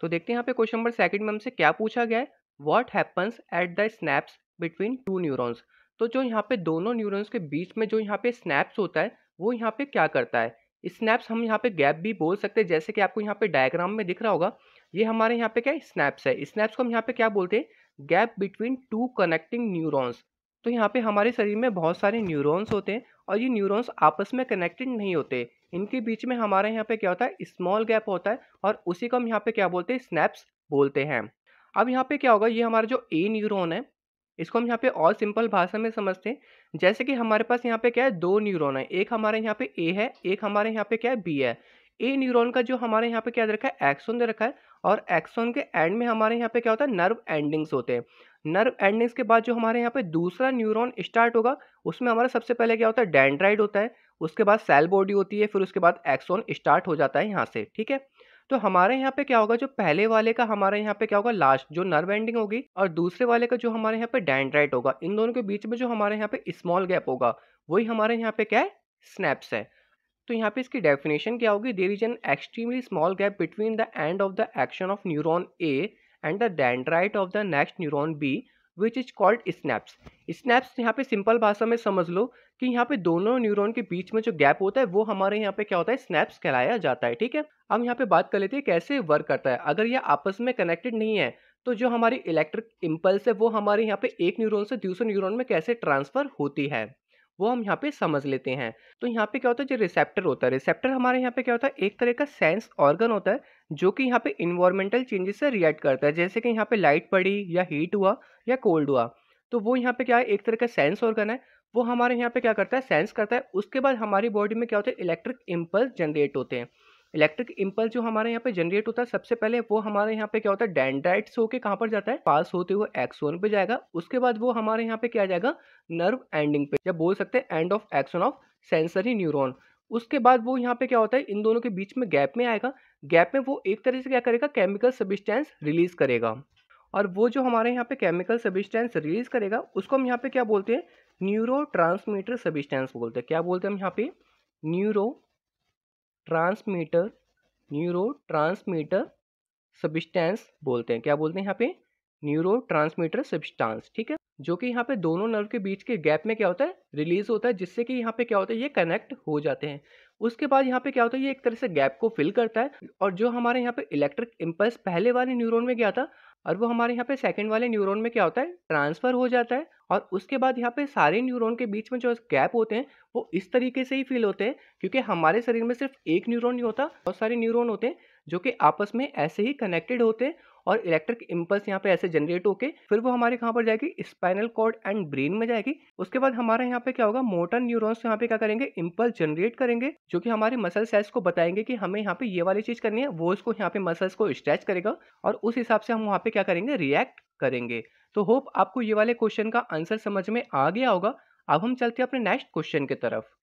तो देखते हैं यहाँ पे क्वेश्चन नंबर सेकंड में हमसे क्या पूछा गया है what happens at the synapse between two neurons तो जो यहाँ पे दोनों न्यूरॉन्स के बीच में जो यहाँ पे स्नैप्स होता है वो यहाँ पे क्या करता है स्नैप्स हम यहाँ पे गैप भी बोल सकते हैं जैसे कि आपको यहाँ पे डायग्राम में दिख रहा होगा ये हमारे यहाँ पे क्या स्नैप्स है स्नैप्स को हम यहाँ पे क्या बोलते हैं gap between two connecting neurons तो यहाँ पे हमारे शरीर में बहुत सारे न्यूरॉन्स होते हैं और ये न्यूरॉन्स आपस में कनेक्टेड नहीं होते इनके बीच में हमारे यहाँ पे क्या होता है स्मॉल गैप होता है और उसी को हम यहाँ पे क्या बोलते हैं स्नैप्स बोलते हैं अब यहाँ पे क्या होगा ये हमारा जो ए न्यूरोन है इसको हम यहाँ पे और सिंपल भाषा में समझते हैं जैसे कि हमारे पास यहाँ पे क्या है दो न्यूरोन है एक हमारे यहाँ पे ए है एक हमारे यहाँ पे क्या है बी है ए न्यूरोन का जो हमारे यहाँ पे क्या रखा है एक्सोन दे रखा है और एक्सोन के एंड में हमारे यहाँ पे क्या होता है नर्व एंडिंग्स होते हैं नर्व एंडिंग्स के बाद जो हमारे यहाँ पे दूसरा न्यूरॉन स्टार्ट होगा उसमें हमारा सबसे पहले क्या होता है डेंड्राइड होता है उसके बाद सेल बॉडी होती है फिर उसके बाद एक्सोन स्टार्ट हो जाता है यहाँ से ठीक है तो हमारे यहाँ पे क्या होगा जो पहले वाले का हमारे यहाँ पे क्या होगा लास्ट जो नर्व एंडिंग होगी और दूसरे वाले का जो हमारे यहाँ पे डेंड्राइट होगा इन दोनों के बीच में जो हमारे यहाँ पे स्मॉल गैप होगा वही हमारे यहाँ पे क्या है स्नैप्स है तो यहाँ पे इसकी डेफिनेशन क्या होगी there is an extremely small gap between the end of the axon of neuron A and the dendrite of the next neuron B which is called synapse synapse यहाँ पे सिंपल भाषा में समझ लो कि यहाँ पे दोनों न्यूरॉन के बीच में जो गैप होता है वो हमारे यहाँ पे क्या होता है स्नैप्स कहलाया जाता है ठीक है अब यहाँ पे बात कर लेते हैं कैसे वर्क करता है अगर ये आपस में कनेक्टेड नहीं है तो जो हमारी इलेक्ट्रिक इम्पल्स है वो हमारे यहाँ पे एक न्यूरॉन से दूसरे न्यूरॉन में कैसे ट्रांसफर होती है वो हम यहाँ पे समझ लेते हैं तो यहाँ पे क्या होता है जो रिसेप्टर होता है रिसेप्टर हमारे यहाँ पे क्या होता है एक तरह का सेंस ऑर्गन होता है जो कि यहाँ पे इन्वायरमेंटल चेंजेस से रिएक्ट करता है जैसे कि यहाँ पे लाइट पड़ी या हीट हुआ या कोल्ड हुआ तो वो यहाँ पे क्या है एक तरह का सेंस ऑर्गन है वो हमारे यहाँ पे क्या करता है सेंस करता है उसके बाद हमारी बॉडी में क्या होता है इलेक्ट्रिक इम्पल्स जनरेट होते हैं इलेक्ट्रिक इम्पल्स जो हमारे यहाँ पे जनरेट होता है सबसे पहले वो हमारे यहाँ पे क्या होता है डेंड्राइट होके कहाँ पर जाता है पास होते हुए एक्सोन पे जाएगा उसके बाद वो हमारे यहाँ पे क्या जाएगा नर्व एंडिंग पे या बोल सकते हैं end of axon of sensory neuron उसके बाद वो यहाँ पे क्या होता है इन दोनों के बीच में गैप में आएगा गैप में वो एक तरह से क्या करेगा केमिकल सबिस्टेंस रिलीज करेगा और वो जो हमारे यहाँ पे केमिकल सबिस्टेंस रिलीज करेगा उसको हम यहाँ पे क्या बोलते हैं न्यूरो ट्रांसमीटर सबिस्टेंस बोलते हैं क्या बोलते हैं हम यहाँ पे neurotransmitter neurotransmitter substance बोलते हैं क्या बोलते हैं यहाँ पे न्यूरो ट्रांसमीटर सब्सटांस ठीक है जो कि यहाँ पे दोनों नर्व के बीच के गैप में क्या होता है रिलीज होता है जिससे कि यहाँ पे क्या होता है ये कनेक्ट हो जाते हैं उसके बाद यहाँ पे क्या होता है ये एक तरह से गैप को फिल करता है और जो हमारे यहाँ पे इलेक्ट्रिक इम्पल्स पहले वाले न्यूरोन में गया था और वो हमारे यहाँ पे सेकंड वाले न्यूरोन में क्या होता है ट्रांसफर हो जाता है और उसके बाद यहाँ पे सारे न्यूरोन के बीच में जो गैप होते हैं वो इस तरीके से ही फील होते हैं क्योंकि हमारे शरीर में सिर्फ एक न्यूरोन नहीं होता बहुत सारे न्यूरोन होते हैं जो कि आपस में ऐसे ही कनेक्टेड होते हैं और इलेक्ट्रिक इम्पल्स यहाँ पे ऐसे जनरेट होके फिर वो हमारे कहाँ पर जाएगी स्पाइनल कॉर्ड एंड ब्रेन में जाएगी उसके बाद हमारे यहाँ पे क्या होगा मोटर न्यूरॉन्स यहाँ पे क्या करेंगे इम्पल्स जनरेट करेंगे जो कि हमारे मसल सेल्स को बताएंगे कि हमें यहाँ पे ये वाली चीज करनी है वो इसको यहाँ पे मसल्स को स्ट्रेच करेगा और उस हिसाब से हम वहाँ पे क्या करेंगे रिएक्ट करेंगे तो होप आपको ये वाले क्वेश्चन का आंसर समझ में आ गया होगा अब हम चलते हैं अपने नेक्स्ट क्वेश्चन की तरफ